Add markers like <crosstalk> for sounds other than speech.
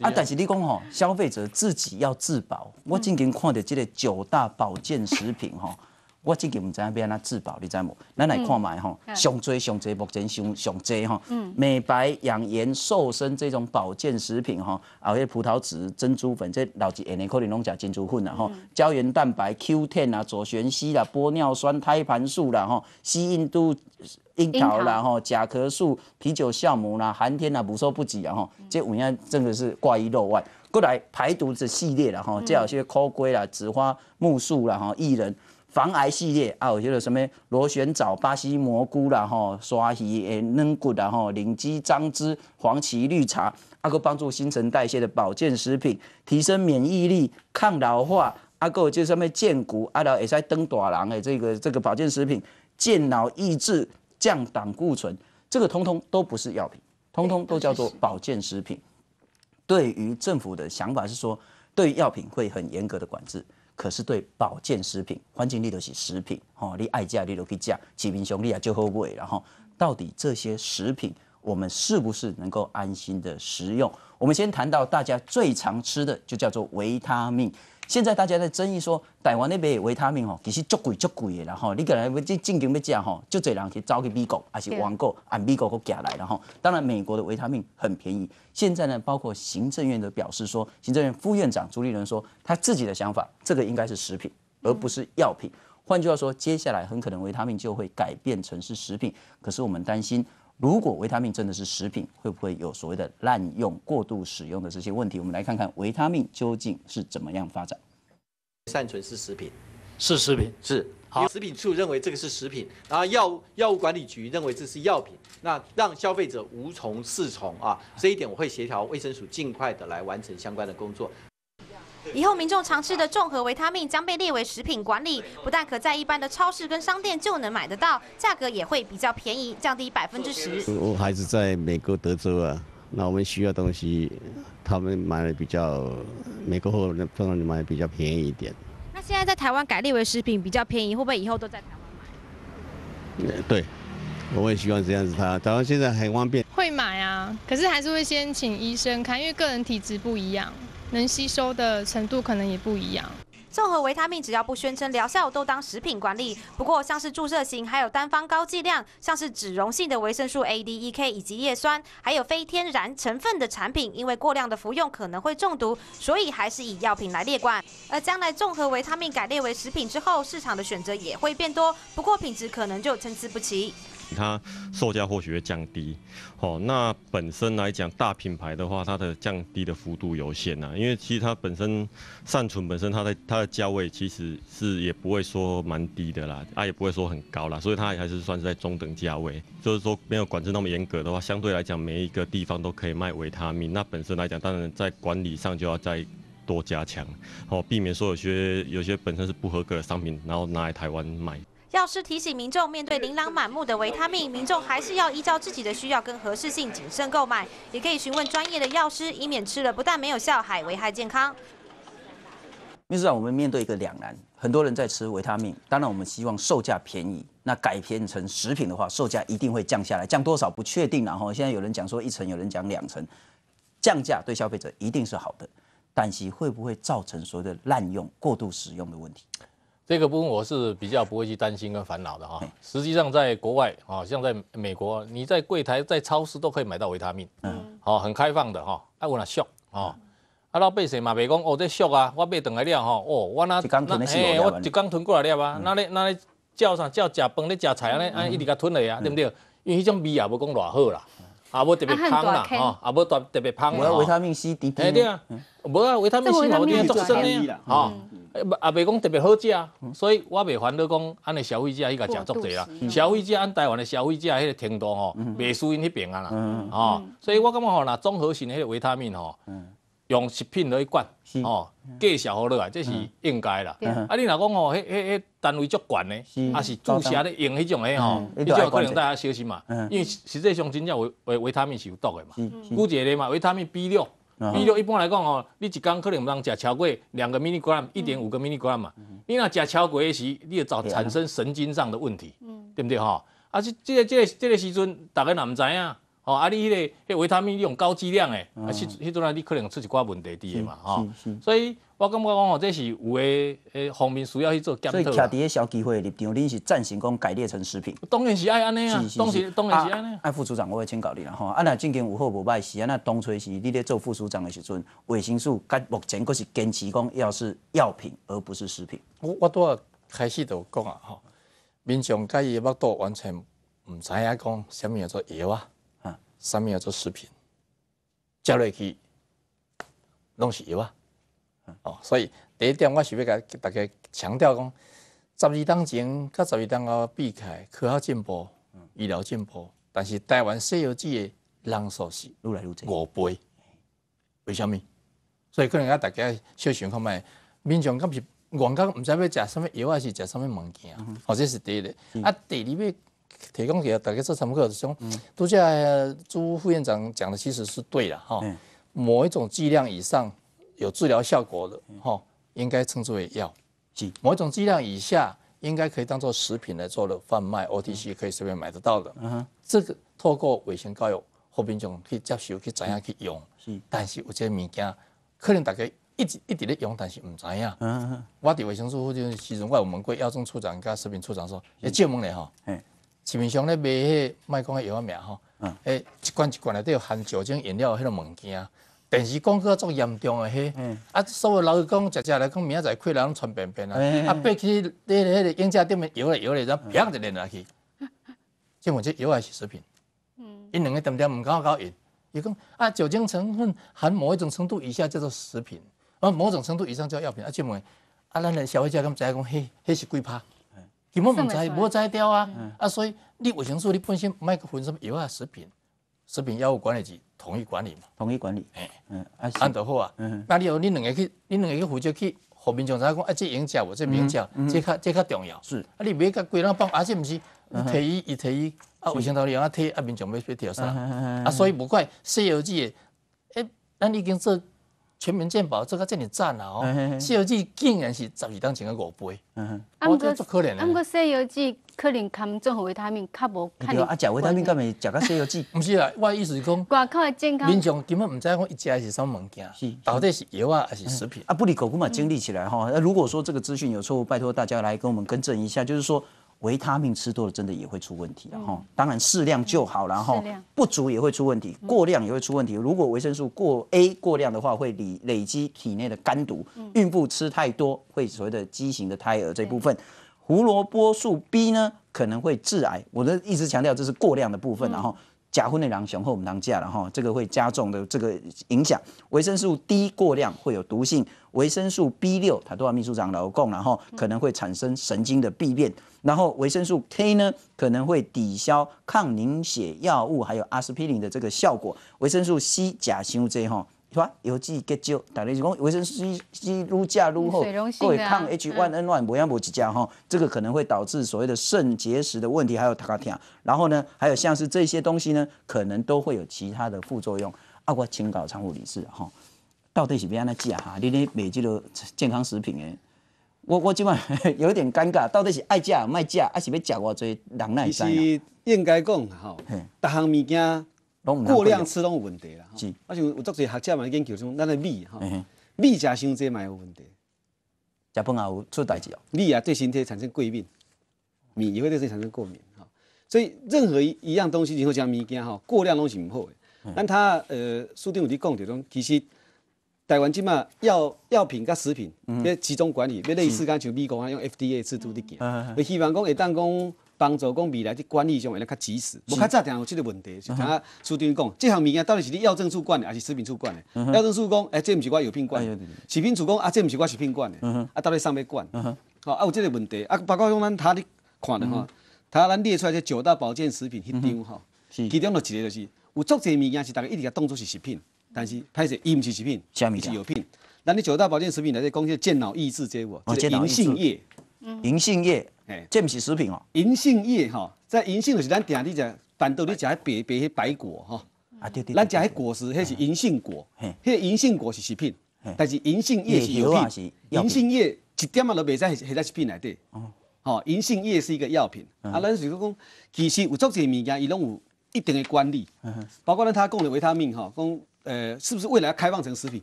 啊！但是你讲吼，消费者自己要自保。我最近看到这个九大保健食品吼。我最近唔知要安怎自保你知冇？咱来看卖吼，上最上最目前上上最吼，美白养颜瘦身这种保健食品还有些葡萄籽、珍珠粉，这老是年尼可能拢假珍珠粉啦吼，胶原蛋白、Q10 啊、左旋西啦、玻尿酸、胎盘素啦吼，西印度樱桃啦吼，甲壳素、啤酒酵母啦、寒天啦，不所不及啊吼，这五样真的是怪异漏外，过来排毒这系列啦吼，这有些枯龟啦、紫花木树啦吼，薏仁。防癌系列啊，我叫做什么螺旋藻、巴西蘑菇啦，吼，沙鱼诶嫩骨啦，吼，灵芝、张芝、黄芪、绿茶，啊，个帮助新陈代谢的保健食品，提升免疫力、抗老化，啊，个就上面健骨，阿了也在登大郎诶，这个这个保健食品，健脑、益智、降胆固醇，这个通通都不是药品，通通都叫做保健食品。对于政府的想法是说，对药品会很严格的管制。可是对保健食品，环境里都是食品，吼，你爱加你都以加，起平兄弟啊就好味，然后到底这些食品我们是不是能够安心的食用？我们先谈到大家最常吃的，就叫做维他命。现在大家在争议说，台湾那边维他命吼，其实足贵足贵的啦吼。你可能进进京要吃吼，就这人去走去美国，还是网购按美国个寄来然后。当然美国的维他命很便宜。现在呢，包括行政院的表示说，行政院副院长朱立伦说，他自己的想法，这个应该是食品，而不是药品。换句话说，接下来很可能维他命就会改变成是食品。可是我们担心。如果维他命真的是食品，会不会有所谓的滥用、过度使用的这些问题？我们来看看维他命究竟是怎么样发展。善存是食品，是食品，是好。食品处认为这个是食品，然后药物药物管理局认为这是药品，那让消费者无从适从啊。这一点我会协调卫生署尽快的来完成相关的工作。以后民众常吃的众和维他命将被列为食品管理，不但可在一般的超市跟商店就能买得到，价格也会比较便宜，降低百分之十。我孩子在美国德州啊，那我们需要东西，他们买比较美国货，那在那里买比较便宜一点。那现在在台湾改列为食品比较便宜，会不会以后都在台湾买？对，我也希望这样子。他台湾现在很方便，会买啊，可是还是会先请医生看，因为个人体质不一样。能吸收的程度可能也不一样。综合维他命只要不宣称疗效，都当食品管理。不过像是注射型，还有单方高剂量，像是脂溶性的维生素 A、D、E、K 以及叶酸，还有非天然成分的产品，因为过量的服用可能会中毒，所以还是以药品来列管。而将来综合维他命改列为食品之后，市场的选择也会变多，不过品质可能就参差不齐。它售价或许会降低，哦，那本身来讲，大品牌的话，它的降低的幅度有限呐，因为其实它本身善存本身它的它的价位其实是也不会说蛮低的啦，啊，也不会说很高啦，所以它还是算是在中等价位，就是说没有管制那么严格的话，相对来讲每一个地方都可以卖维他命。那本身来讲，当然在管理上就要再多加强，哦，避免说有些有些本身是不合格的商品，然后拿来台湾卖。药师提醒民众，面对琳琅满目的维他命，民众还是要依照自己的需要跟合适性谨慎购买，也可以询问专业的药师，以免吃了不但没有效，还危害健康。秘书长，我们面对一个两难，很多人在吃维他命，当然我们希望售价便宜，那改编成食品的话，售价一定会降下来，降多少不确定。然后现在有人讲说一成，有人讲两成，降价对消费者一定是好的，但是会不会造成所谓的滥用、过度使用的问题？这个部分我是比较不会去担心跟烦恼的哈。实际上，在国外啊，像在美国，你在柜台、在超市都可以买到维他命，嗯，哦，很开放的哈。啊，我那俗，啊，啊老百姓嘛袂讲哦，这俗啊，我买回来了吼，哦，我那，哎，我就刚囤过来了啊，那咧那咧，叫啥叫食饭咧食菜安尼安一直甲囤落啊，对不对？因为迄种味也无讲偌好啦。也无特别香啦，吼，也无特特别香。啦，维他命 C 滴滴。哎对啊，无啊维他命 C 嘛有滴作身咧，吼，也袂讲特别好食啊，所以我袂烦恼讲，安尼消费者去甲食足济啦。消费者按台湾的消费者迄个程度吼，袂输因迄边啊啦，吼，所以我感觉吼若综合型的维他命吼。用食品来管，哦，介绍给你，这是应该啦。啊，你若讲哦，迄迄迄单位足悬的，啊是注射咧用迄种诶吼，你就好可能大家小心嘛。因为实际上真正维维维他命是有毒的嘛。固结的嘛，维他命 B 六，B 六一般来讲吼，你一天可能通食超过两个 milligram，一点五个 milligram 嘛。你若食超过时，你会造产生神经上的问题，对不对吼？啊，即、这个这个这个时阵，大家若毋知影。哦，啊，你迄个迄维他命用高质量诶，啊，迄迄阵啊，你可能出一寡问题伫诶嘛，吼。所以我感觉讲吼，这是有诶，诶方面需要去做检讨。所以伫啲小机会立场，你是赞成讲改列成食品。当然是爱安尼啊，当时当然是安尼。副处长，我请教你啦，吼。啊，那正经有好无歹事啊？那当初是你咧做副处长诶时阵，维生素甲目前阁是坚持讲，要是药品而不是食品。我我拄啊开始就讲啊，吼，民众甲伊巴肚完全毋知影讲虾米叫做药啊。上面要做食品，食落去，拢是有啊。哦，所以第一点，我是要给大家强调讲：，十二当前跟十二当要避开，科学进步，医疗进步，但是台湾西药剂的人数是愈来愈多。五倍。为什么？所以可能啊，大家小心看麦，民众今是，我们毋知要食什么药，还是食什么物件，或者是一个。啊，第二面。提供给大家这堂课之中，都家朱副院长讲的其实是对的哈。某一种剂量以上有治疗效果的哈，应该称之为药。某一种剂量以下，应该可以当做食品来做了贩卖，OTC 可以随便买得到的。嗯哼。这个透过卫生教育，和民种去接受去怎样去用。是。但是有些物件，可能大家一直一直咧用，但是唔知影。嗯哼。我伫卫生署负责时候，我有问过药政处长跟食品处长说，要借问你哈。市面上咧卖迄卖讲迄药仔名吼，诶，一罐一罐内底有含酒精饮料迄个物件。电视广告足严重诶，嗯，啊，所有老是讲，食食来讲，明仔载开人拢穿便便啊，啊，爬起迄个迄个饮料店面摇来摇来，然后啪一下落去。即问这药还是食品？嗯，因两个点点毋敢搞饮，伊讲啊，酒精成分含某一种程度以下叫做食品，啊，某种程度以上叫做药品。啊，即问，啊，咱诶消费者敢知讲，迄迄是鬼拍，根本毋知，无知调啊。啊，所以你维生素你本身麦去分什么，药啊食品，食品药物管理局统一管理嘛，统一管理，哎，嗯，安得好啊，嗯，那你有你两个去，你两个去负责去和民众在讲，啊，这演讲，我这嗯嗯，这较这较重要，是，啊，你不要讲贵人帮，而且不是，退伊，伊退伊，啊，卫生头领啊退，啊，民众要要调嗯，啊，所以无怪 C R G，诶，咱已经做。全民健保这个这里赞了哦，《西游记》竟然是十二档钱的五倍，嗯，阿哥可怜的，阿哥《西游记》可能含综合维他命较无，对啊，阿食维他命干嘛？食个《西游记》？不是啦，我的意思是讲，挂靠健康，民众根本唔知我食的是啥物件，到底是药啊还是食品？啊，不离口古嘛，整理起来哈。那如果说这个资讯有错误，拜托大家来跟我们更正一下，就是说。维他命吃多了真的也会出问题啊！哈，当然适量就好，然后不足也会出问题，过量也会出问题。如果维生素过 A 过量的话，会累累积体内的肝毒。孕妇吃太多会所谓的畸形的胎儿这部分，胡萝卜素 B 呢可能会致癌。我的一直强调这是过量的部分，然后。假婚的量雄厚，我们当价了哈，这个会加重的这个影响。维生素 D 过量会有毒性，维生素 B 六它多要秘书长老公然后可能会产生神经的病变。然后维生素 K 呢，可能会抵消抗凝血药物还有阿司匹林的这个效果。维生素 C、甲型物 J 哈。是吧？尤其个就打雷，讲维生素 C 愈价入后，各位抗 h o n e N o 1无样无一家哈，这个可能会导致所谓的肾结石的问题，还有他个天然后呢，还有像是这些东西呢，可能都会有其他的副作用。啊，我请搞常务理事哈，到底是要安那加哈？你咧买这个健康食品诶，<laughs> 我我今晚 <laughs> 有点尴尬，到底是爱加卖加，还是要食外侪人来塞？是应该讲哈，各项物件。过量吃拢有问题啦，是。我像有作些学者嘛，研究讲，咱的米哈，米食伤侪嘛有问题。食饭也有出代志哦。米啊，对身体产生过敏；米也会对身体产生过敏。哈，所以任何一一样东西，你若将物件哈过量东是唔好的。但他呃，书丁有滴讲就讲，其实台湾即嘛药药品甲食品要集中管理，要类似干像美国啊用 FDA 制度滴建，希望讲会当讲。帮助讲未来的管理上会来较及时，无较早定有即个问题，就听啊，市镇讲，即项物件到底是你药政处管的，还是食品处管的？药政处讲，诶，这毋是我药品管的，食品处讲，啊，这毋是我食品管的，啊，到底上咩管？吼，啊有即个问题，啊，包括讲咱睇你看的吼，他咱列出来这九大保健食品迄张吼，其中就一个就是，有足侪物件是大家一直甲当做是食品，但是，歹势伊毋是食品，啥物是药品？咱你九大保健食品内底，讲起健脑益智这个银杏叶。银杏叶，哎，这不是食品哦。银杏叶哈，在银杏就是咱定定在板豆里食，白白起白果哈。啊对对。咱食迄果实，那是银杏果。迄个银杏果是食品，但是银杏叶是药品。银杏叶一点啊都未使，系在食品内底。哦。哦，银杏叶是一个药品。啊，咱是讲，其实有足济物件，伊拢有一定的管理。包括呢，他讲的维他命哈，讲，呃，是不是未来开放成食品？